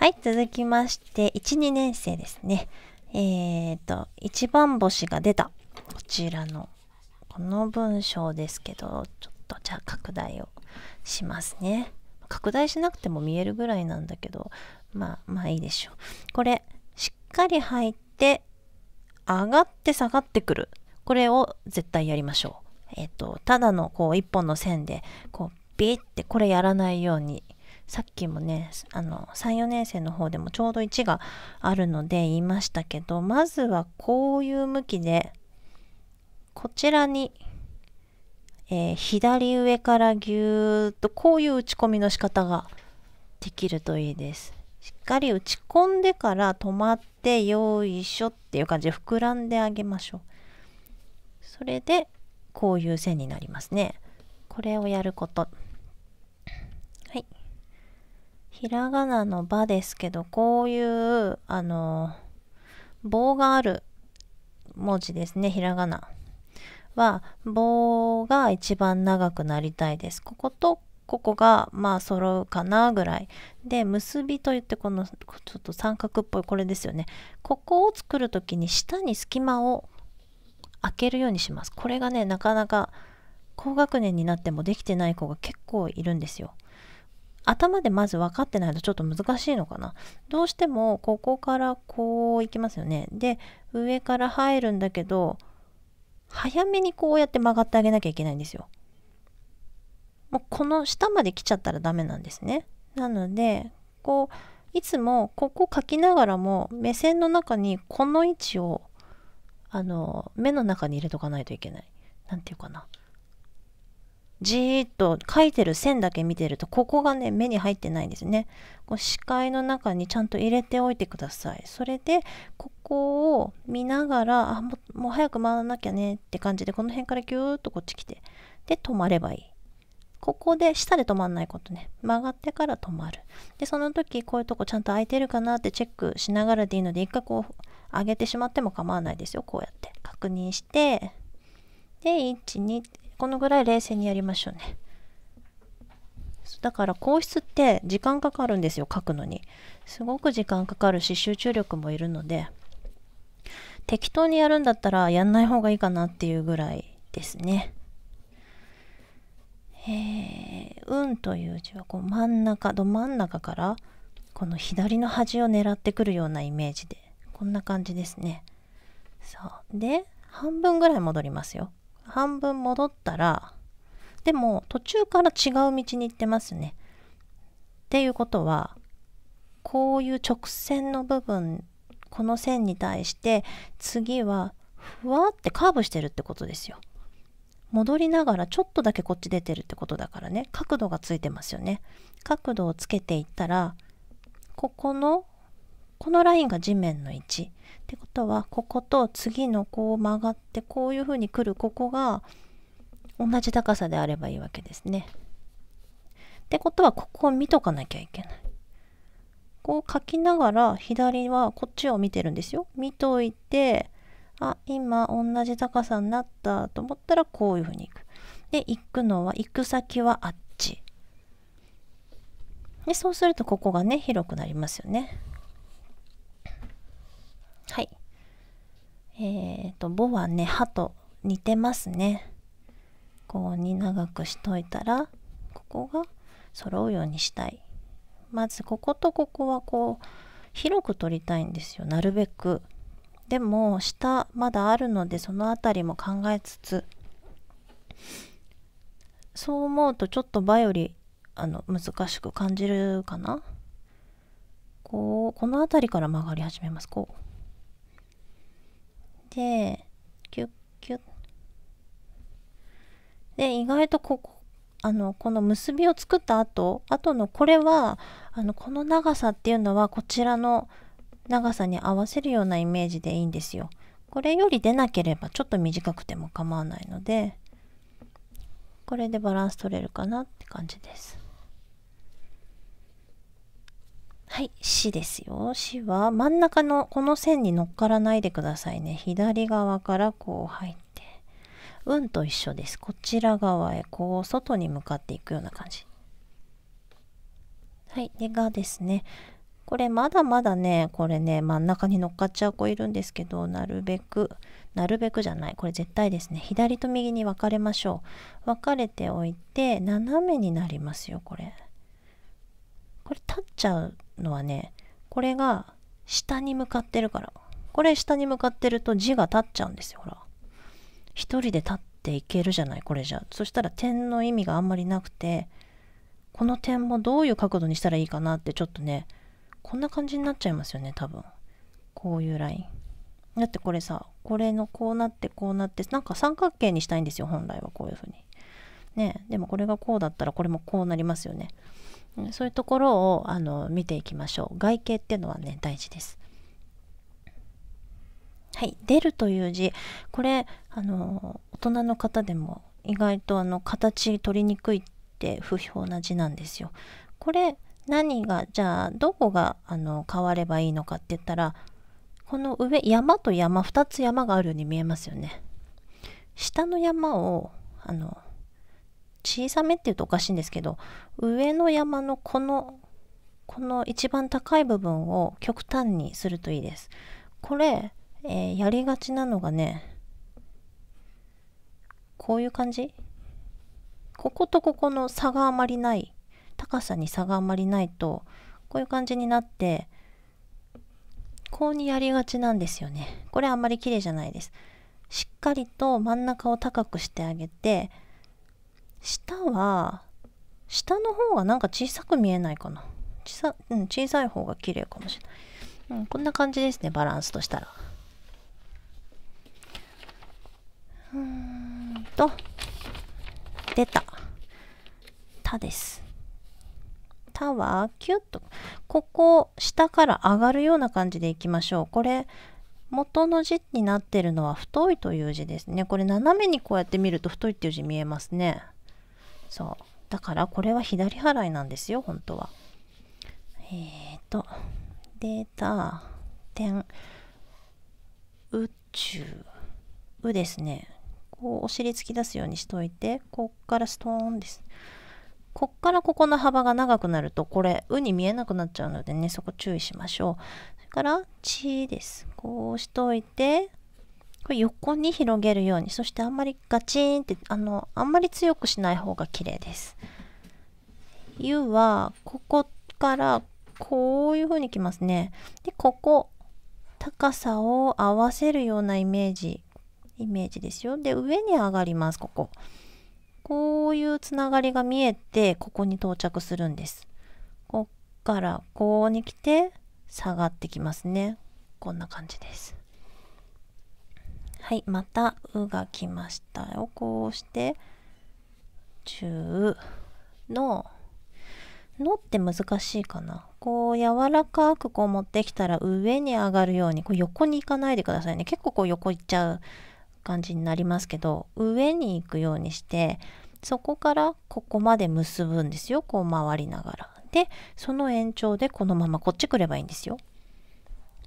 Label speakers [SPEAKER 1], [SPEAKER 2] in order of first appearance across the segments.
[SPEAKER 1] はい、続きまして、1、2年生ですね。えっ、ー、と、一番星が出た。こちらの、この文章ですけど、ちょっとじゃあ拡大をしますね。拡大しなくても見えるぐらいなんだけど、まあ、まあいいでしょう。これ、しっかり入って、上がって下がってくる。これを絶対やりましょう。えっ、ー、と、ただのこう一本の線で、こう、ビーってこれやらないようにさっきもねあの34年生の方でもちょうど1があるので言いましたけどまずはこういう向きでこちらに、えー、左上からぎゅーっとこういう打ち込みの仕方ができるといいです。しっかり打ち込んでから止まってよいしょっていう感じで膨らんであげましょう。それでこういう線になりますね。これをやること。ひらがなの「場ですけどこういうあの棒がある文字ですねひらがなは棒が一番長くなりたいですこことここがまあ揃うかなぐらいで結びといってこのちょっと三角っぽいこれですよねここを作る時に下に隙間を開けるようにしますこれがねなかなか高学年になってもできてない子が結構いるんですよ頭でまず分かってないとちょっと難しいのかな。どうしてもここからこう行きますよね。で上から入るんだけど早めにこうやって曲がってあげなきゃいけないんですよ。もうこの下まで来ちゃったらダメなんですね。なのでこういつもここ書きながらも目線の中にこの位置をあの目の中に入れとかないといけない。何て言うかな。じーっと書いてる線だけ見てるとここがね目に入ってないんですねこう視界の中にちゃんと入れておいてくださいそれでここを見ながらあもう早く回らなきゃねって感じでこの辺からギューっとこっち来てで止まればいいここで下で止まんないことね曲がってから止まるでその時こういうとこちゃんと空いてるかなってチェックしながらでいいので一回こう上げてしまっても構わないですよこうやって確認してで12このぐらい冷静にやりましょうね。だから皇室って時間かかるんですよ書くのにすごく時間かかるし集中力もいるので適当にやるんだったらやんない方がいいかなっていうぐらいですねえー、運という字はこう真ん中ど真ん中からこの左の端を狙ってくるようなイメージでこんな感じですねさあで半分ぐらい戻りますよ半分戻ったらでも途中から違う道に行ってますね。っていうことはこういう直線の部分この線に対して次はふわってカーブしてるってことですよ。戻りながらちょっとだけこっち出てるってことだからね角度がついてますよね。角度をつけていったらここのこのラインが地面の位置ってことはここと次のこう曲がってこういうふうに来るここが同じ高さであればいいわけですね。ってことはここを見とかなきゃいけない。こう書きながら左はこっちを見てるんですよ。見といてあ今同じ高さになったと思ったらこういうふうに行く。で行くのは行く先はあっち。でそうするとここがね広くなりますよね。えっ、ー、と、ボはね、歯と似てますね。こうに長くしといたら、ここが揃うようにしたい。まずこことここはこう、広く取りたいんですよ、なるべく。でも、下まだあるので、その辺りも考えつつ、そう思うとちょっと場よりあの難しく感じるかなこうこの辺りから曲がり始めますこうてキュッキュッで意外とここあのこの結びを作った後後のこれはあのこの長さっていうのはこちらの長さに合わせるようなイメージでいいんですよ。これより出なければちょっと短くても構わないのでこれでバランス取れるかなって感じです。はい、C ですよ。C は真ん中のこの線に乗っからないでくださいね。左側からこう入って、運と一緒です。こちら側へこう外に向かっていくような感じ。はい、でがですね、これまだまだね、これね、真ん中に乗っかっちゃう子いるんですけど、なるべく、なるべくじゃない、これ絶対ですね、左と右に分かれましょう。分かれておいて、斜めになりますよ、これ。これ立っちゃうのはねこれが下に向かってるからこれ下に向かってると字が立っちゃうんですよほら一人で立っていけるじゃないこれじゃそしたら点の意味があんまりなくてこの点もどういう角度にしたらいいかなってちょっとねこんな感じになっちゃいますよね多分こういうラインだってこれさこれのこうなってこうなってなんか三角形にしたいんですよ本来はこういう風にねでもこれがこうだったらこれもこうなりますよねそういうところをあの見ていきましょう外形っていうのはね大事ですはい「出る」という字これあの大人の方でも意外とあの形取りにくいって不評な字なんですよこれ何がじゃあどこがあの変わればいいのかって言ったらこの上山と山2つ山があるように見えますよね下の山をあの小さめって言うとおかしいんですけど上の山のこのこの一番高い部分を極端にするといいですこれ、えー、やりがちなのがねこういう感じこことここの差があまりない高さに差があまりないとこういう感じになってこうにやりがちなんですよねこれあんまり綺麗じゃないですしっかりと真ん中を高くしてあげて下は下の方がなんか小さく見えないかな小さ,、うん、小さい方が綺麗かもしれない、うん、こんな感じですねバランスとしたらうーんと出た「た」です「た」はキュッとここ下から上がるような感じでいきましょうこれ元の字になってるのは太いという字ですねこれ斜めにこうやって見ると太いっていう字見えますねそうだからこれは左払いなんですよ本当はえっ、ー、とデータ点宇宙うですねこうお尻突き出すようにしといてこっからストーンですこっからここの幅が長くなるとこれ「う」に見えなくなっちゃうのでねそこ注意しましょうそれから「地ですこうしといてこれ横に広げるようにそしてあんまりガチンってあのあんまり強くしない方が綺麗です。湯はここからこういう風にきますね。でここ高さを合わせるようなイメージイメージですよ。で上に上がりますここ。こういうつながりが見えてここに到着するんです。こっからこうに来て下がってきますね。こんな感じです。はいまた「う」が来ましたよこうして「中」の「の」って難しいかなこう柔らかくこう持ってきたら上に上がるようにこう横に行かないでくださいね結構こう横行っちゃう感じになりますけど上に行くようにしてそこからここまで結ぶんですよこう回りながらでその延長でこのままこっち来ればいいんですよ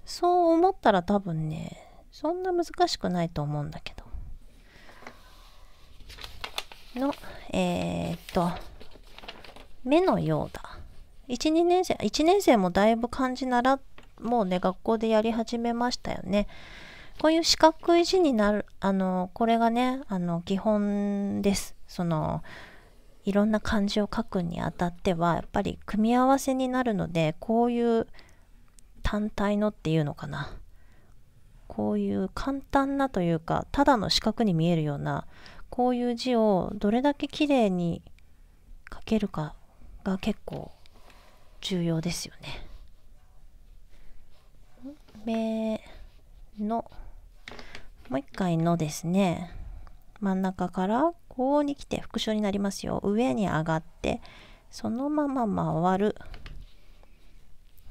[SPEAKER 1] そう思ったら多分ねそんな難しくないと思うんだけどのえー、っと目のようだ12年生1年生もだいぶ漢字らもうね学校でやり始めましたよねこういう四角い字になるあのこれがねあの基本ですそのいろんな漢字を書くにあたってはやっぱり組み合わせになるのでこういう単体のっていうのかなこういう簡単なというかただの四角に見えるようなこういう字をどれだけ綺麗に書けるかが結構重要ですよね。目のもう一回のですね真ん中からこうに来て復唱になりますよ上に上がってそのまま回る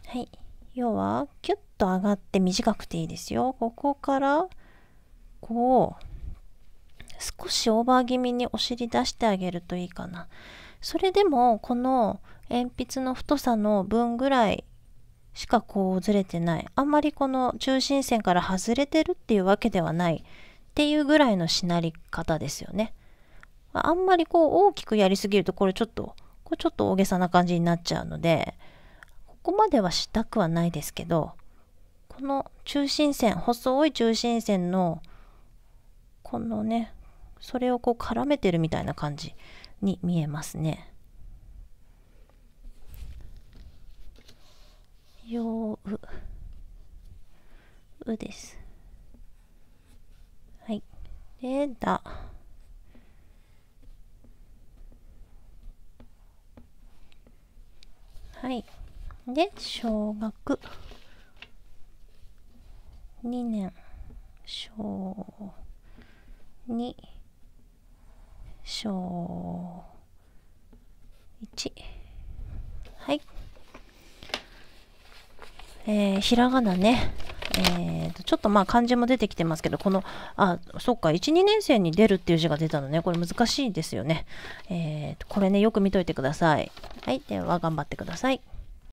[SPEAKER 1] はい要はキュッと上がって短くていいですよ。ここから、こう、少しオーバー気味にお尻出してあげるといいかな。それでも、この鉛筆の太さの分ぐらいしかこうずれてない。あんまりこの中心線から外れてるっていうわけではないっていうぐらいのしなり方ですよね。あんまりこう大きくやりすぎるとこれちょっと、これちょっと大げさな感じになっちゃうので、ここまではしたくはないですけど、この中心線細い中心線のこのねそれをこう絡めてるみたいな感じに見えますね。よううです。はい。で、だ。はい。で、小学。2年小2小1はいえー、ひらがなねえーと、ちょっとまあ漢字も出てきてますけどこのあそっか12年生に出るっていう字が出たのねこれ難しいですよね、えーと、これねよく見といてくださいはいでは頑張ってください